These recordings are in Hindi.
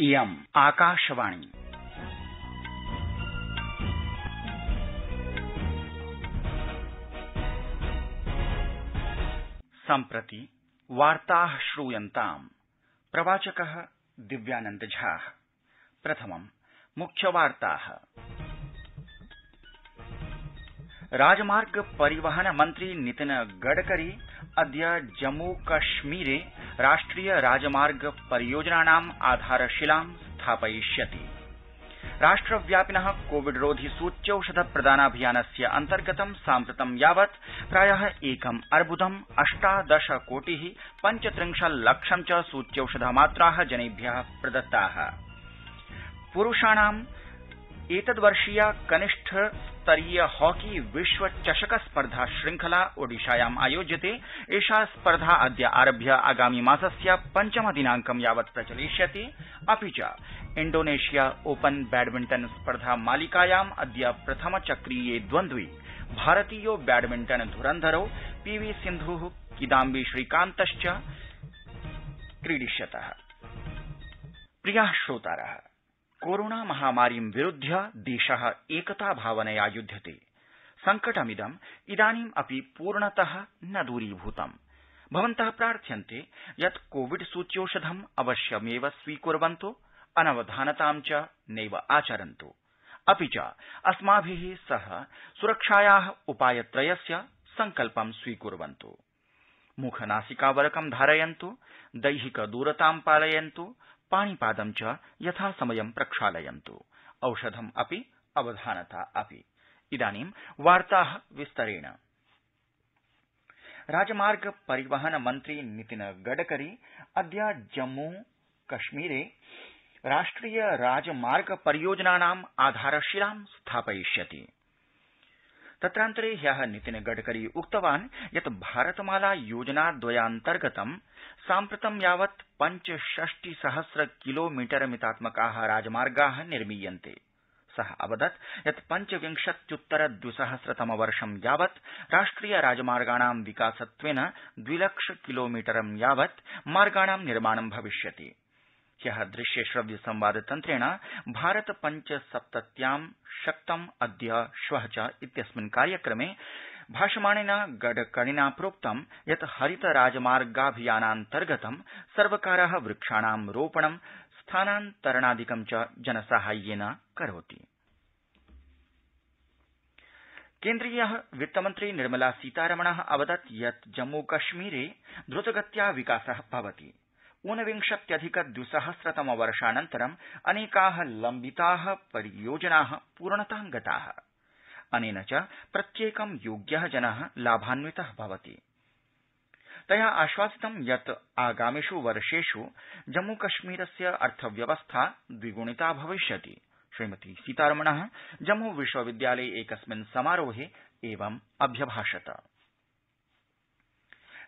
इयम् आकाशवाणी सम्प्रति वार्ता श्रूयन्ताम् प्रवाचक दिव्यानन्द झा प्रथमम् मुख्यवार्ताः राजमार्ग परिवहन मन्त्री नितिन गडकरी अद्य जम्मू कश्मीरे राष्ट्रिय राजमार्ग परियोजनानाम् आधारशिलां स्थापयिष्यति राष्ट्रव्यापिन कोविड रोधि सूच्यौषध प्रदानाभियानस्य अन्तर्गतं साम्प्रतं यावत् प्राय एकम् अर्बुदम् अष्टादश कोटि पञ्चत्रिंशल्लक्षं च सूच्यौषध मात्रा जनेभ्य प्रदत्ता पुरूषाणाम् एतद्वर्षीया कनिष्ठ स्तरीय हॉकी विश्व चषक स्पर्धा श्रृंखला ओडिशायाम् आयोज्यते एषा स्पर्धा अद्य आरभ्य आगामि मासस्य पञ्चम दिनांकं यावत् प्रचलिष्यति अपि च इण्डोनेशिया ओपन बैडमिण्टन स्पर्धा मालिकायाम् अद्य प्रथम चक्रीये द्वन्द्वे भारतीयो बैडमिण्टन धुरन्धरौ पीवी सिन्धु किदाम्बी श्रीकान्तश्च क्रीडिष्यतः कोरोना महामारीं विरुध्य देश एकता भावनया युध्यते संकटमिदम् इदानीम् अपि पूर्णत न दूरीभूतम् भवन्त प्रार्थ्यन्ते यत् कोविड सूच्यौषधम् अवश्यमेव स्वीकुर्वन्त् अनवधानतां च नैव आचरन्तु अपि च अस्माभि सह सुरक्षाया उपायत्रयस्य सङ्कल्पं स्वीकुर्वन्तु मुखनासिकावरकं धारयन्तु दैहिक दूरतां पालयन्तु पाणिपादं च यथासमयं प्रक्षालयन्तु औषधम् अपि अवधानता अपि गडकरी राजमार्ग परिवहन मन्त्री नितिन गडकरी अद्य जम्मू कश्मीरे राष्ट्रिय राजमार्ग परियोजनानाम् आधारशिलां स्थापयिष्यति तत्रान्तरे ह्य नितिन गडकरी उक्तवान् यत् भारतमाला योजना द्वयान्तर्गतं साम्प्रतं यावत् पञ्चषष्टि सहस्र किलोमीटर मितात्मका राजमार्गा निर्मीयन्ते स अवदत् यत् पञ्चविंशत्युत्तर द्विसहस्रतम वर्ष यावत् राष्ट्रिय राजमार्गाणां विकासत्वेन द्विलक्ष किलोमीटरं यावत् मार्गाणां निर्माणं भविष्यति ह्य दृश्य श्रव्य संवाद तन्त्रेण भारत पञ्चसप्तत्यां शक्तम् अद्य श्व च इत्यस्मिन् कार्यक्रमे भाषमाणेन गडकरिणा प्रोक्तं यत् हरित राजमार्गाभियानान्तर्गतं सर्वकार वृक्षाणां रोपणं स्थानान्तरणादिकं च जनसाहाय्येन करोति केन्द्रीय वित्तमन्त्री निर्मला सीतारमण अवदत् यत् जम्मूकश्मीरे द्रतगत्या विकास भवति ऊनविंशत्यधिक द्विसहस्रतम वर्षानन्तरम् अनेका लम्बिता परियोजना पूर्णतां गता अनेन च प्रत्येकं योग्य जन लाभान्वित भवति तया आश्वासितं यत् आगामिष् वर्षेष् जम्मूकश्मीरस्य अर्थव्यवस्था द्विग्णिता भविष्यति श्रीमती सीतारमण जम्मू विश्वविद्यालये एकस्मिन् समारोहे एवम् अभ्यभाषत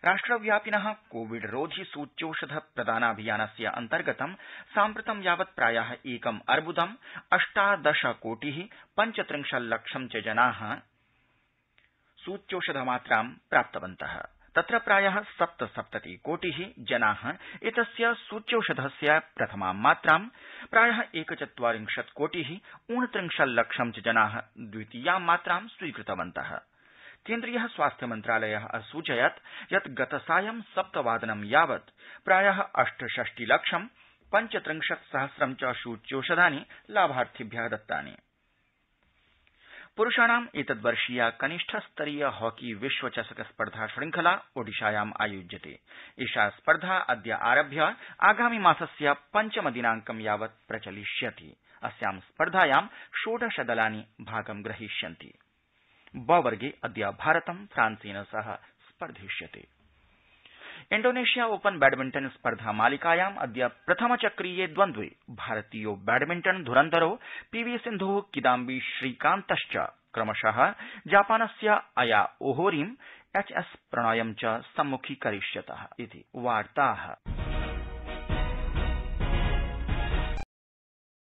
राष्ट्रव्यापिन कोविड रोधि सूच्यौषध प्रदानाभियानस्य अन्तर्गतं साम्प्रतं यावत् प्राय एकम् अर्ब्दम् अष्टादश कोटि पञ्चत्रिंशल्लक्षं च जना सूच्यौषधमात्रां प्राप्तवन्त तत्र प्राय सप्तसप्तति कोटि जना एतस्य सूच्यौषधस्य प्रथमां मात्रां प्राय एकचत्वारिंशत् कोटि ऊनत्रिंशल्लक्षं च जना द्वितीयां मात्रां स्वीकृतवन्तः केन्द्रीय स्वास्थ्य मन्त्रालय असूचयत् यत् गतसायं सप्तवादनं यावत् प्राय अष्टषष्टि लक्षं पञ्चत्रिंशत् सहस्रं च सूच्यौषधानि लाभार्थिभ्य दत्तानि पुरूषाणाम् एतद्वर्षीया कनिष्ठ स्तरीय हॉकी विश्व चषक स्पर्धा श्रृंखला ओडिशायाम् आयोज्यते एषा स्पर्धा अद्य आरभ्य आगामि मासस्य पञ्चम दिनांकं यावत् प्रचलिष्यति अस्यां स्पर्धायां षोडश दलानि भागं ग्रहीष्यन्ति बॉबर्गे अद्य भारतं फ्रांस स्पर्धिष्यत इण्डोनेशिया ओपन बैडमिंटन स्पर्धा मालिकायाम् अद्य प्रथमचक्रीये द्वन्द्वे भारतीयो बैडमिण्टन पीवी पीवीसिन्ध् किदाम्बी श्रीकान्तश्च क्रमश जापानस्य अया ओहोरीम् एचएस एस् प्रणयं च सम्मुखीकरिष्यत इति